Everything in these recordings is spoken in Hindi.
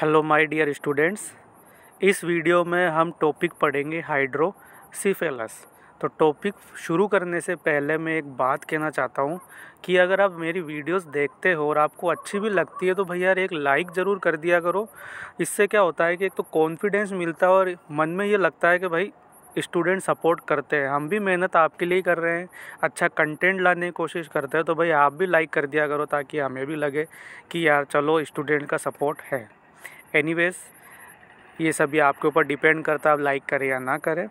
हेलो माय डियर स्टूडेंट्स इस वीडियो में हम टॉपिक पढ़ेंगे हाइड्रोसीफेलस तो टॉपिक शुरू करने से पहले मैं एक बात कहना चाहता हूँ कि अगर आप मेरी वीडियोस देखते हो और आपको अच्छी भी लगती है तो भैया एक लाइक ज़रूर कर दिया करो इससे क्या होता है कि एक तो कॉन्फिडेंस मिलता है और मन में ये लगता है कि भाई स्टूडेंट सपोर्ट करते हैं हम भी मेहनत आपके लिए कर रहे हैं अच्छा कंटेंट लाने की कोशिश करते हैं तो भाई आप भी लाइक कर दिया करो ताकि हमें भी लगे कि यार चलो स्टूडेंट का सपोर्ट है एनीवेज ये सभी आपके ऊपर डिपेंड करता है आप लाइक करें या ना करें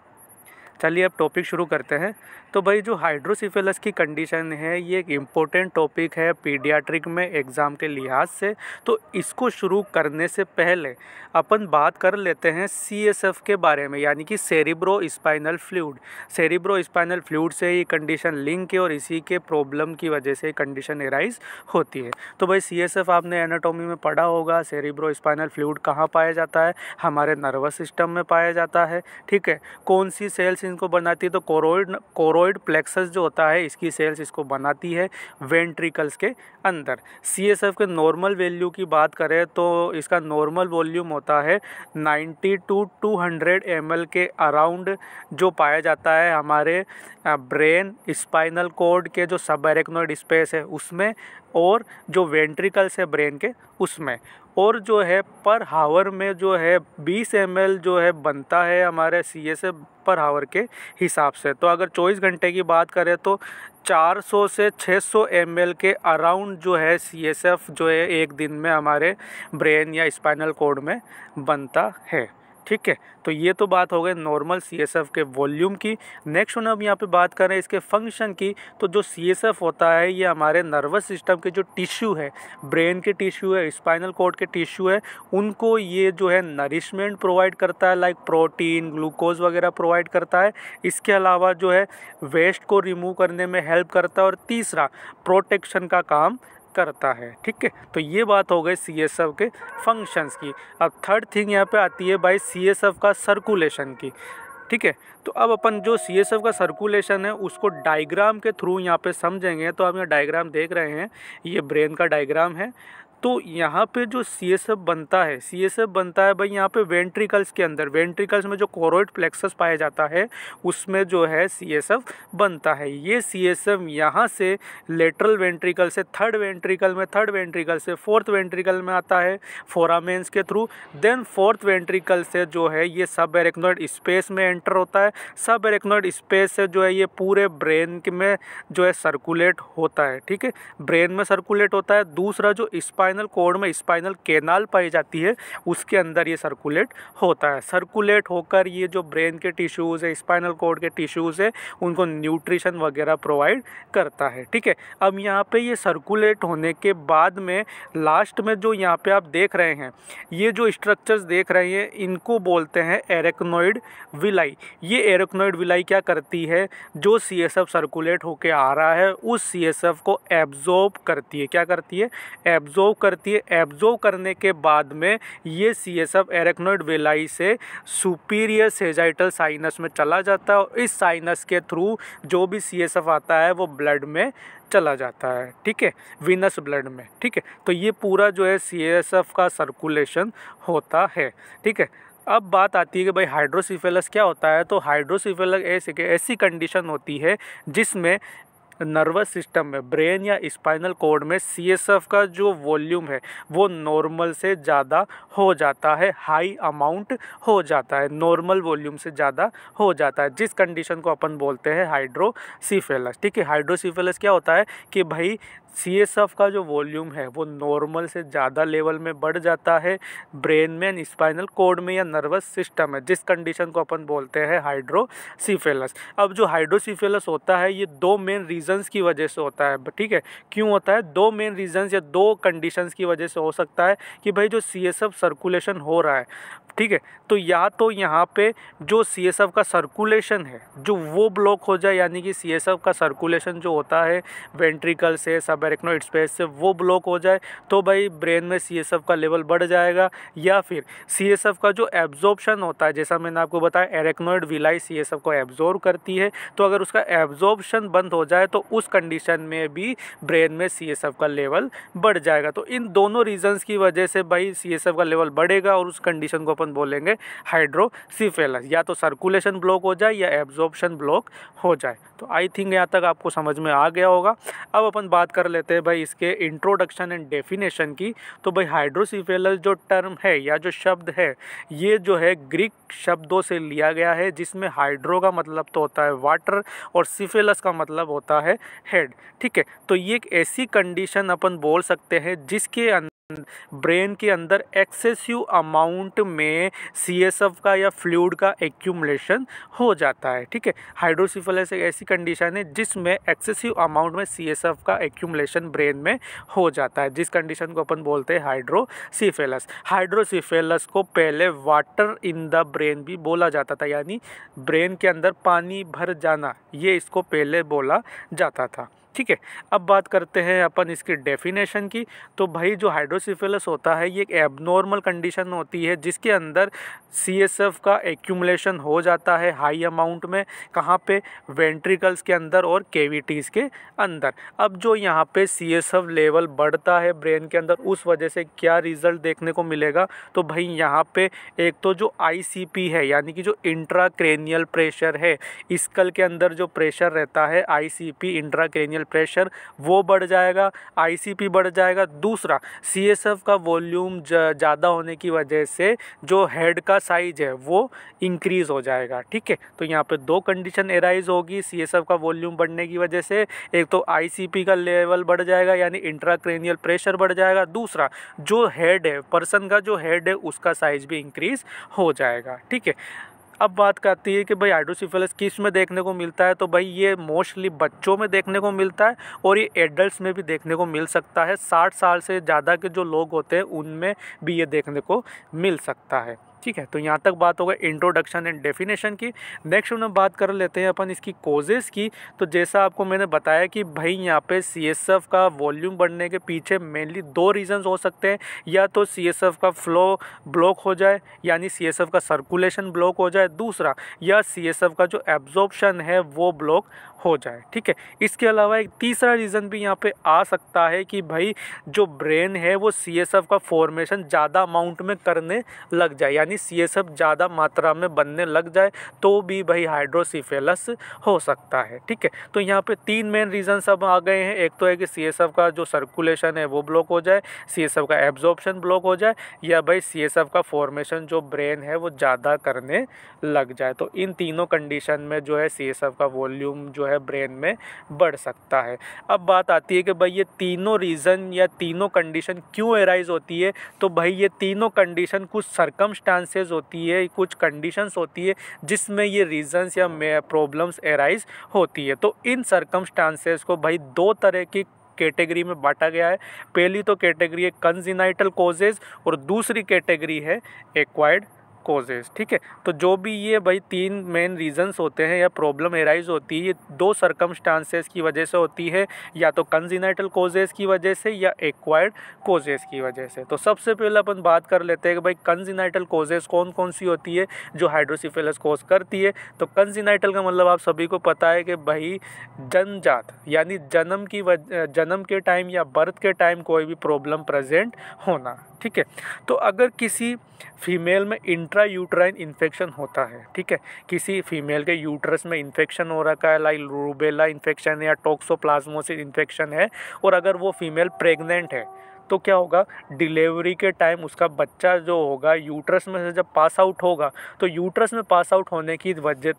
चलिए अब टॉपिक शुरू करते हैं तो भाई जो हाइड्रोसिफेलस की कंडीशन है ये एक इम्पोर्टेंट टॉपिक है पीडियाट्रिक में एग्ज़ाम के लिहाज से तो इसको शुरू करने से पहले अपन बात कर लेते हैं सी के बारे में यानी कि cerebro spinal fluid cerebro spinal fluid से ये कंडीशन लिंक है और इसी के प्रॉब्लम की वजह से कंडीशन एराइज होती है तो भाई सी आपने एनाटोमी में पढ़ा होगा सेरिब्रो स्पाइनल फ्लूड कहाँ पाया जाता है हमारे नर्वस सिस्टम में पाया जाता है ठीक है कौन सी सेल्स को बनाती है तो कोरोइड कोरोइड प्लेक्सस जो होता है इसकी सेल्स इसको बनाती है वेंट्रिकल्स के अंदर सी के नॉर्मल वैल्यू की बात करें तो इसका नॉर्मल वॉल्यूम होता है 90 टू 200 एल के अराउंड जो पाया जाता है हमारे ब्रेन स्पाइनल कोड के जो सब स्पेस है उसमें और जो वेंट्रिकल्स है ब्रेन के उसमें और जो है पर हावर में जो है 20 एम जो है बनता है हमारे सी एस पर हावर के हिसाब से तो अगर 24 घंटे की बात करें तो 400 से 600 सौ के अराउंड जो है सी जो है एक दिन में हमारे ब्रेन या स्पाइनल कोड में बनता है ठीक है तो ये तो बात हो गई नॉर्मल सी एस एफ के वॉल्यूम की नेक्स्ट उन्हें अब यहाँ पे बात करें इसके फंक्शन की तो जो सी एस एफ होता है ये हमारे नर्वस सिस्टम के जो टिश्यू है ब्रेन के टिश्यू है स्पाइनल कोड के टिश्यू है उनको ये जो है नरिशमेंट प्रोवाइड करता है लाइक प्रोटीन ग्लूकोज वगैरह प्रोवाइड करता है इसके अलावा जो है वेस्ट को रिमूव करने में हेल्प करता है और तीसरा प्रोटेक्शन का काम करता है ठीक है तो ये बात हो गई सी एस एफ के फंक्शंस की अब थर्ड थिंग यहाँ पे आती है भाई सी एस एफ का सर्कुलेशन की ठीक है तो अब अपन जो सी एस एफ का सर्कुलेशन है उसको डायग्राम के थ्रू यहाँ पे समझेंगे तो आप यहाँ डायग्राम देख रहे हैं ये ब्रेन का डायग्राम है तो यहाँ पे जो सी एस एफ बनता है सी एस एफ बनता है भाई यहाँ पे वेंट्रिकल्स के अंदर वेंट्रिकल्स में जो कोरोइड प्लेक्सस पाया जाता है उसमें जो है सी एस एफ बनता है ये सी एस एफ यहाँ से लेटरल वेंट्रिकल से थर्ड वेंट्रिकल में थर्ड वेंट्रिकल से फोर्थ वेंट्रिकल में आता है फोरामेंस के थ्रू देन फोर्थ वेंट्रिकल से जो है ये सब एरेक्नोइड स्पेस में एंटर होता है सब एरेक्नोइड स्पेस से जो है ये पूरे ब्रेन में जो है सर्कुलेट होता है ठीक है ब्रेन में सर्कुलेट होता है दूसरा जो स्पाइन स्पाइनल कोड में स्पाइनल केनाल पाई जाती है उसके अंदर ये सर्कुलेट होता है सर्कुलेट होकर ये जो ब्रेन के टिश्यूज़ है स्पाइनल कोड के टिश्यूज़ है उनको न्यूट्रिशन वगैरह प्रोवाइड करता है ठीक है अब यहाँ पे ये सर्कुलेट होने के बाद में लास्ट में जो यहाँ पे आप देख रहे हैं ये जो स्ट्रक्चर्स देख रहे हैं इनको बोलते हैं एरेक्नोइड विलाई ये एरेक्नोइड विलाई क्या करती है जो सी एस एफ सर्कुलेट होके आ रहा है उस सी एस एफ को एब्जॉर्ब करती है क्या करती है एब्जॉर्ब करती है एब्जॉर्व करने के बाद में ये C S F arachnoid villi से सुपीरियर सेजाइटल साइनस में चला जाता है और इस साइनस के थ्रू जो भी सी एस एफ आता है वो ब्लड में चला जाता है ठीक है विनस ब्लड में ठीक है तो ये पूरा जो है सी एस एफ का सर्कुलेशन होता है ठीक है अब बात आती है कि भाई हाइड्रोसिफेलस क्या होता है तो हाइड्रोसिफेलस ऐसे ऐसी कंडीशन होती है जिसमें नर्वस सिस्टम में ब्रेन या स्पाइनल कोड में सी का जो वॉल्यूम है वो नॉर्मल से ज़्यादा हो जाता है हाई अमाउंट हो जाता है नॉर्मल वॉल्यूम से ज़्यादा हो जाता है जिस कंडीशन को अपन बोलते हैं हाइड्रोसीफेलस ठीक है हाइड्रोसीफेलस क्या होता है कि भाई सी का जो वॉल्यूम है वो नॉर्मल से ज़्यादा लेवल में बढ़ जाता है ब्रेन में स्पाइनल कोड में या नर्वस सिस्टम है जिस कंडीशन को अपन बोलते हैं हाइड्रोसीफेलस अब जो हाइड्रोसीफेलस होता है ये दो मेन रीजंस की वजह से होता है ठीक है क्यों होता है दो मेन रीजंस या दो कंडीशंस की वजह से हो सकता है कि भाई जो सी सर्कुलेशन हो रहा है ठीक है तो या तो यहाँ पे जो सी का सर्कुलेशन है जो वो ब्लॉक हो जाए यानी कि सी का सर्कुलेशन जो होता है वेंट्रिकल से सब एरेक्नोइड स्पेस से वो ब्लॉक हो जाए तो भाई ब्रेन में सी का लेवल बढ़ जाएगा या फिर सी का जो एब्जॉर्प्शन होता है जैसा मैंने आपको बताया एरेक्नोइड विलाई सी को एब्जॉर्व करती है तो अगर उसका एब्जॉर्प्शन बंद हो जाए तो उस कंडीशन में भी ब्रेन में सी का लेवल बढ़ जाएगा तो इन दोनों रीजन्स की वजह से भाई सी का लेवल बढ़ेगा और उस कंडीशन को अपन बोलेंगे हाइड्रोसीफेलस या तो सर्कुलेशन ब्लॉक हो जाए या एब्जॉर्प्शन ब्लॉक हो जाए तो आई थिंक यहाँ तक आपको समझ में आ गया होगा अब अपन बात कर लेते हैं भाई इसके इंट्रोडक्शन एंड डेफिनेशन की तो भाई हाइड्रोसीफेलस जो टर्म है या जो शब्द है ये जो है ग्रीक शब्दों से लिया गया है जिसमें हाइड्रो का मतलब तो होता है वाटर और सिफेलस का मतलब होता है हेड ठीक है तो ये एक ऐसी कंडीशन अपन बोल सकते हैं जिसके अंदर ब्रेन के अंदर एक्सेसिव अमाउंट में सी का या फ्लूड का एक्यूमलेशन हो जाता है ठीक है हाइड्रोसिफलस एक ऐसी कंडीशन है जिसमें एक्सेसिव अमाउंट में सी का एक्यूमलेशन ब्रेन में हो जाता है जिस कंडीशन को अपन बोलते हैं हाइड्रोसिफेलस हाइड्रोसिफेलस को पहले वाटर इन द ब्रेन भी बोला जाता था यानी ब्रेन के अंदर पानी भर जाना ये इसको पहले बोला जाता था ठीक है अब बात करते हैं अपन इसकी डेफिनेशन की तो भाई जो हाइड्रोसिफेलस होता है ये एक एबनॉर्मल कंडीशन होती है जिसके अंदर सी का एक्यूमलेशन हो जाता है हाई अमाउंट में कहाँ पे वेंट्रिकल्स के अंदर और केविटीज़ के अंदर अब जो यहाँ पे सी लेवल बढ़ता है ब्रेन के अंदर उस वजह से क्या रिज़ल्ट देखने को मिलेगा तो भाई यहाँ पे एक तो जो आई है यानी कि जो इंट्रा क्रेनियल प्रेशर है स्कल के अंदर जो प्रेशर रहता है I C intra cranial pressure वो बढ़ जाएगा आईसीपी बढ़ जाएगा दूसरा सीएसएफ का वॉल्यूम ज़्यादा होने की वजह से जो हेड का साइज है वो इंक्रीज़ हो जाएगा ठीक है तो यहाँ पे दो कंडीशन एराइज होगी सीएसएफ का वॉल्यूम बढ़ने की वजह से एक तो आईसीपी का लेवल बढ़ जाएगा यानी इंट्राक्रेनियल प्रेशर बढ़ जाएगा दूसरा जो हेड है पर्सन का जो हेड है उसका साइज भी इंक्रीज़ हो जाएगा ठीक है अब बात करती है कि भाई हाइड्रोसिफेलस किस में देखने को मिलता है तो भाई ये मोस्टली बच्चों में देखने को मिलता है और ये एडल्ट में भी देखने को मिल सकता है साठ साल से ज़्यादा के जो लोग होते हैं उनमें भी ये देखने को मिल सकता है ठीक है तो यहाँ तक बात हो गई इंट्रोडक्शन एंड डेफिनेशन की नेक्स्ट उन्हें बात कर लेते हैं अपन इसकी कोजेज़ की तो जैसा आपको मैंने बताया कि भाई यहाँ पे सी का वॉल्यूम बढ़ने के पीछे मेनली दो रीजंस हो सकते हैं या तो सी का फ्लो ब्लॉक हो जाए यानी सी का सर्कुलेशन ब्लॉक हो जाए दूसरा या सी का जो एब्जॉर्बशन है वो ब्लॉक हो जाए ठीक है इसके अलावा एक तीसरा रीज़न भी यहाँ पे आ सकता है कि भाई जो ब्रेन है वो सी का फॉर्मेशन ज़्यादा अमाउंट में करने लग जाए यानी पेनिस ये सब ज़्यादा मात्रा में बनने लग जाए तो भी भाई हाइड्रोसीफेलस हो सकता है ठीक है तो यहाँ पे तीन मेन रीजन सब आ गए हैं एक तो है कि सी का जो सर्कुलेशन है वो ब्लॉक हो जाए सी का एब्जॉर्प्शन ब्लॉक हो जाए या भाई सी का फॉर्मेशन जो ब्रेन है वो ज़्यादा करने लग जाए तो इन तीनों कंडीशन में जो है सी का वॉल्यूम जो है ब्रेन में बढ़ सकता है अब बात आती है कि भाई ये तीनों रीज़न या तीनों कंडीशन क्यों एराइज होती है तो भाई ये तीनों कंडीशन कुछ सरकम चांसेस होती है कुछ कंडीशंस होती है जिसमें ये रीजंस या प्रॉब्लम्स एराइज होती है तो इन सर्कमस्टांसेस को भाई दो तरह की कैटेगरी में बांटा गया है पहली तो कैटेगरी है कंजिनाइटल कोजेज और दूसरी कैटेगरी है एक्वायर्ड कोजेज़ ठीक है तो जो भी ये भाई तीन मेन रीजंस होते हैं या प्रॉब्लम एराइज होती है ये दो सरकमस्टांसेस की वजह से होती है या तो कंजीनाइटल कोजेज़ की वजह से या एक्वायर्ड कोजेज़ की वजह से तो सबसे पहले अपन बात कर लेते हैं कि भाई कंजीनाइटल कोजेस कौन कौन सी होती है जो हाइड्रोसिफेलस कोज करती है तो कंजीनाइटल का मतलब आप सभी को पता है कि भाई जनजात यानी जन्म की जन्म के टाइम या बर्थ के टाइम कोई भी प्रॉब्लम प्रजेंट होना ठीक है तो अगर किसी फीमेल में इंट इंट्रा यूट्राइन इन्फेक्शन होता है ठीक है किसी फीमेल के यूट्रस में इन्फेक्शन हो रखा है लाइक रूबेला इन्फेक्शन या टोक्सोप्लाज्मोसिस इन्फेक्शन है और अगर वो फीमेल प्रेग्नेंट है तो क्या होगा डिलीवरी के टाइम उसका बच्चा जो होगा यूट्रस में से जब पास आउट होगा तो यूट्रस में पास आउट होने की वजह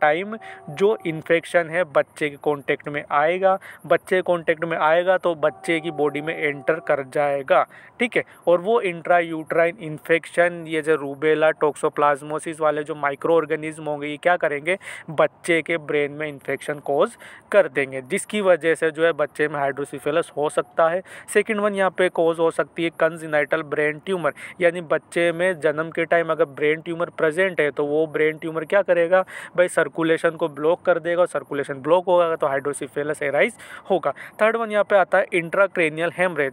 टाइम जो इन्फेक्शन है बच्चे के कॉन्टेक्ट में आएगा बच्चे के कॉन्टेक्ट में आएगा तो बच्चे की बॉडी में एंटर कर जाएगा ठीक है और वो इंट्रा यूट्राइन इन्फेक्शन ये जो रूबेला टोक्सोप्लाज्मोसिस वाले जो माइक्रो ऑर्गेनिज्म होंगे ये क्या करेंगे बच्चे के ब्रेन में इन्फेक्शन कॉज कर देंगे जिसकी वजह से जो है बच्चे में हाइड्रोसिफेलस हो सकता है सेकेंड वन यहाँ पे कोज हो सकती है कंजिनाइटल ब्रेन ट्यूमर यानी बच्चे में जन्म के टाइम अगर ब्रेन ट्यूमर प्रेजेंट है तो वो ब्रेन ट्यूमर क्या करेगा भाई सर्कुलेशन को ब्लॉक कर देगा और सर्कुलेशन ब्लॉक होगा तो हाइड्रोसिफेलस एराइज होगा थर्ड वन यहाँ पे आता है इंट्राक्रेनियल हेमरेज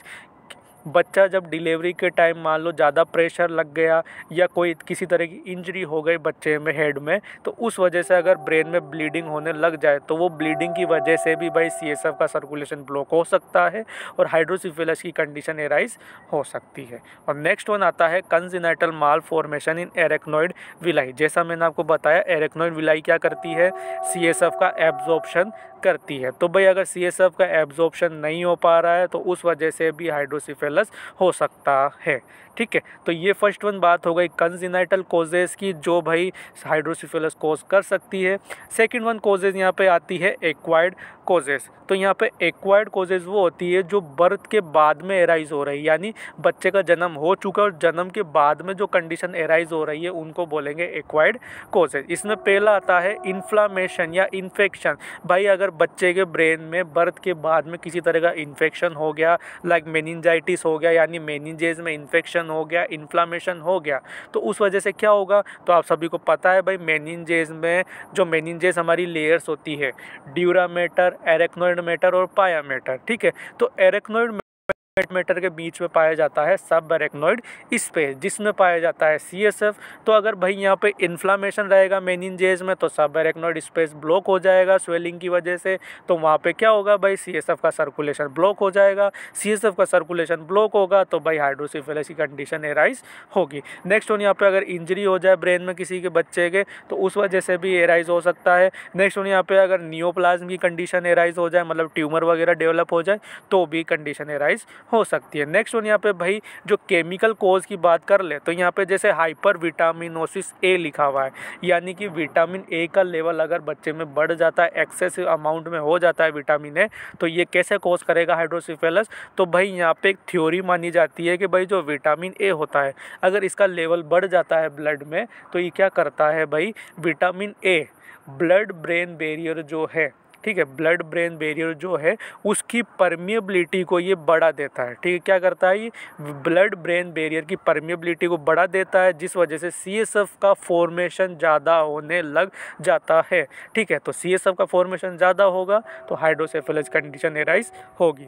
बच्चा जब डिलीवरी के टाइम मान लो ज़्यादा प्रेशर लग गया या कोई किसी तरह की इंजरी हो गई बच्चे में हेड में तो उस वजह से अगर ब्रेन में ब्लीडिंग होने लग जाए तो वो ब्लीडिंग की वजह से भी भाई सी का सर्कुलेशन ब्लॉक हो सकता है और हाइड्रोसिफिलस की कंडीशन एराइज हो सकती है और नेक्स्ट वन आता है congenital malformation in arachnoid villi जैसा मैंने आपको बताया एरेक्नोइड विलाई क्या करती है सी का एब्जॉर्प्शन करती है तो भाई अगर सी का एब्जॉर्बशन नहीं हो पा रहा है तो उस वजह से भी हाइड्रोसिफेलस हो सकता है ठीक है तो ये फर्स्ट वन बात हो गई कंजिनाइटल कोजेज की जो भाई हाइड्रोसिफेलस कोज कर सकती है सेकेंड वन कोजेज यहाँ पे आती है एक्वायर्ड कोजेज तो यहाँ पे एक्वायर्ड कोजेज वो होती है जो बर्थ के बाद में एराइज हो रही है यानी बच्चे का जन्म हो चुका है और जन्म के बाद में जो कंडीशन एराइज हो रही है उनको बोलेंगे एक्वायर्ड कोजेज इसमें पहला आता है इन्फ्लामेशन या इन्फेक्शन भाई अगर अगर बच्चे के ब्रेन में बर्थ के बाद में किसी तरह का इन्फेक्शन हो गया लाइक मेनिनजाइटिस हो गया यानी मेनिनजेज में इन्फेक्शन हो गया इन्फ्लामेशन हो गया तो उस वजह से क्या होगा तो आप सभी को पता है भाई मेनिनजेज में जो मेनिनजेज हमारी लेयर्स होती है ड्यूरामेटर एरेक्नोइड मेटर और पायामेटर ठीक है तो एरेक्नोइड मीटर के बीच में पाया जाता है सब बरेक्नोइड स्पेस जिसमें पाया जाता है सी तो अगर भाई यहाँ पे इन्फ्लामेशन रहेगा मेनिनजेज में तो सब बरेक्नोइड स्पेस ब्लॉक हो जाएगा स्वेलिंग की वजह से तो वहाँ पे क्या होगा भाई सी का सर्कुलेशन ब्लॉक हो जाएगा सी का सर्कुलेशन ब्लॉक होगा तो भाई हाइड्रोसिफेलस की कंडीशन एराइज होगी नेक्स्ट ऑन यहाँ पे अगर इंजरी हो जाए ब्रेन में किसी के बच्चे के तो उस वजह से भी एराइज हो सकता है नेक्स्ट ऑन यहाँ पे अगर नियोप्लाज्म की कंडीशन एराइज हो जाए मतलब ट्यूमर वगैरह डेवलप हो जाए तो भी कंडीशन एराइज हो सकती है नेक्स्ट वन यहाँ पे भाई जो केमिकल कोज की बात कर ले तो यहाँ पे जैसे हाइपर विटामिनोसिस ए लिखा हुआ है यानी कि विटामिन ए का लेवल अगर बच्चे में बढ़ जाता है एक्सेस अमाउंट में हो जाता है विटामिन ए तो ये कैसे कोज करेगा हाइड्रोसिफेलस तो भाई यहाँ पे एक थ्योरी मानी जाती है कि भाई जो विटामिन ए होता है अगर इसका लेवल बढ़ जाता है ब्लड में तो ये क्या करता है भाई vitamin A blood brain barrier जो है ठीक है ब्लड ब्रेन बैरियर जो है उसकी परमिएबिलिटी को ये बढ़ा देता है ठीक है क्या करता है ये ब्लड ब्रेन बैरियर की परमिएबिलिटी को बढ़ा देता है जिस वजह से सी का फॉर्मेशन ज़्यादा होने लग जाता है ठीक है तो सी का फॉर्मेशन ज़्यादा होगा तो हाइड्रोसेफेलस कंडीशन एराइज होगी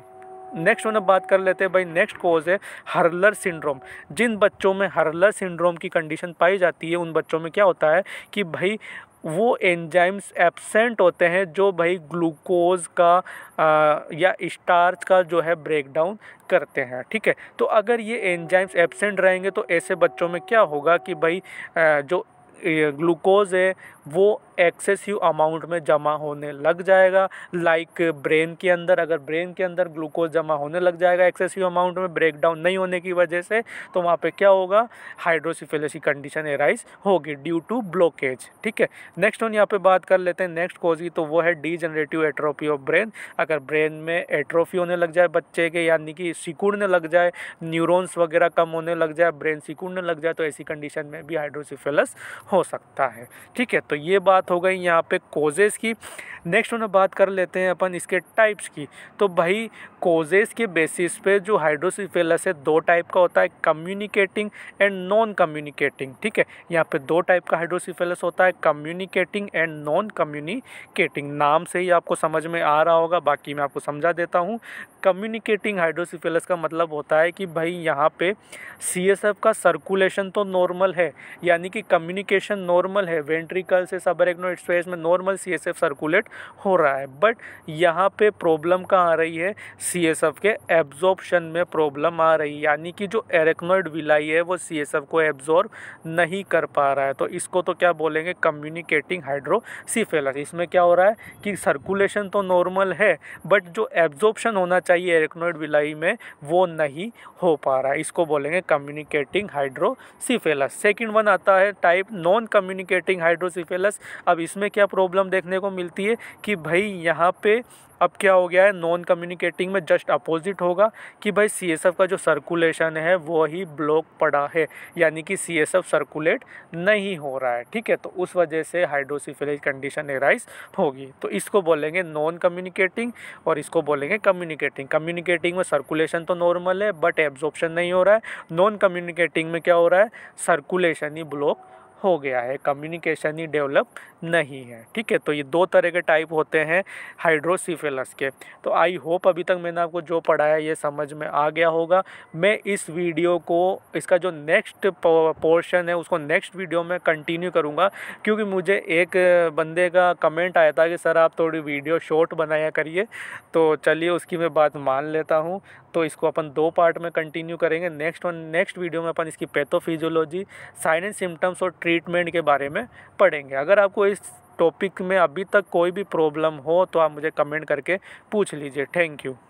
नेक्स्ट उन्हें बात कर लेते हैं भाई नेक्स्ट कोज है हर्लर सिंड्रोम जिन बच्चों में हर्लर सिंड्रोम की कंडीशन पाई जाती है उन बच्चों में क्या होता है कि भाई वो एंजाइम्स एब्सेंट होते हैं जो भाई ग्लूकोज का आ, या स्टार्च का जो है ब्रेकडाउन करते हैं ठीक है तो अगर ये एंजाइम्स एब्सेंट रहेंगे तो ऐसे बच्चों में क्या होगा कि भाई आ, जो ग्लूकोज़ है वो एक्सेसिव अमाउंट में जमा होने लग जाएगा लाइक ब्रेन के अंदर अगर ब्रेन के अंदर ग्लूकोज जमा होने लग जाएगा एक्सेसिव अमाउंट में ब्रेक डाउन नहीं होने की वजह से तो वहाँ पे क्या होगा हाइड्रोसिफेलस कंडीशन एराइज होगी ड्यू टू ब्लॉकेज ठीक है नेक्स्ट हम यहाँ पे बात कर लेते हैं नेक्स्ट कोज की तो वो है degenerative atrophy of brain अगर ब्रेन में एट्रोफी होने लग जाए बच्चे के यानी कि सिकुड़ने लग जाए न्यूरोन्स वगैरह कम होने लग जाए ब्रेन सिकुड़ने लग जाए तो ऐसी कंडीशन में भी हाइड्रोसिफेलस हो सकता है ठीक है तो ये बात हो गई यहाँ पे कोजेस की नेक्स्ट उन्हें बात कर लेते हैं अपन इसके टाइप्स की तो भाई कोजेस के बेसिस पे जो हाइड्रोसिफेलस है दो टाइप का होता है कम्युनिकेटिंग एंड नॉन कम्युनिकेटिंग ठीक है यहाँ पे दो टाइप का हाइड्रोसिफेलस होता है कम्युनिकेटिंग एंड नॉन कम्युनिकेटिंग नाम से ही आपको समझ में आ रहा होगा बाकी मैं आपको समझा देता हूँ कम्युनिकेटिंग हाइड्रोसिफेलस का मतलब होता है कि भाई यहाँ पे सी का सर्कुलेशन तो नॉर्मल है यानी कि कम्युनिकेट सर्कुलेशन नॉर्मल है वेंट्रिकल से सबरेक्नोइड स्पेस में normal C S F circulate हो रहा है बट यहाँ पे प्रॉब्लम कहाँ आ रही है सी एस एफ के एब्जॉर्बशन में प्रॉब्लम आ रही है यानी कि जो एरेक्नोइड विलाई है वो सी एस एफ को एब्जॉर्ब नहीं कर पा रहा है तो इसको तो क्या बोलेंगे कम्युनिकेटिंग हाइड्रोसीफेलस इसमें क्या हो रहा है कि सर्कुलेशन तो नॉर्मल है बट जो एब्जॉर्बशन होना चाहिए एरेक्नोइड विलाई में वो नहीं हो पा रहा है इसको बोलेंगे कम्युनिकेटिंग हाइड्रोसीफेलस सेकेंड वन आता है type no non communicating hydrocephalus अब इसमें क्या प्रॉब्लम देखने को मिलती है कि भाई यहाँ पे अब क्या हो गया है नॉन कम्युनिकेटिंग में जस्ट अपोजिट होगा कि भाई सी का जो सर्कुलेशन है वो ही ब्लॉक पड़ा है यानी कि सी सर्कुलेट नहीं हो रहा है ठीक है तो उस वजह से हाइड्रोसिफिलिक कंडीशन एराइज होगी तो इसको बोलेंगे नॉन कम्युनिकेटिंग और इसको बोलेंगे कम्युनिकेटिंग कम्युनिकेटिंग में सर्कुलेशन तो नॉर्मल है बट एब्जॉर्प्शन नहीं हो रहा है नॉन कम्युनिकेटिंग में क्या हो रहा है सर्कुलेशन ही ब्लॉक हो गया है कम्युनिकेशन ही डेवलप नहीं है ठीक है तो ये दो तरह के टाइप होते हैं हाइड्रोसीफेलस के तो आई होप अभी तक मैंने आपको जो पढ़ाया ये समझ में आ गया होगा मैं इस वीडियो को इसका जो नेक्स्ट पोर्शन है उसको नेक्स्ट वीडियो में कंटिन्यू करूँगा क्योंकि मुझे एक बंदे का कमेंट आया था कि सर आप थोड़ी वीडियो शॉर्ट बनाया करिए तो चलिए उसकी मैं बात मान लेता हूँ तो इसको अपन दो पार्ट में कंटिन्यू करेंगे नेक्स्ट वन नेक्स्ट वीडियो में अपन इसकी पैथोफिजियोलॉजी साइन एंड सिम्टम्स और ट्रीटमेंट के बारे में पढ़ेंगे अगर आपको इस टॉपिक में अभी तक कोई भी प्रॉब्लम हो तो आप मुझे कमेंट करके पूछ लीजिए थैंक यू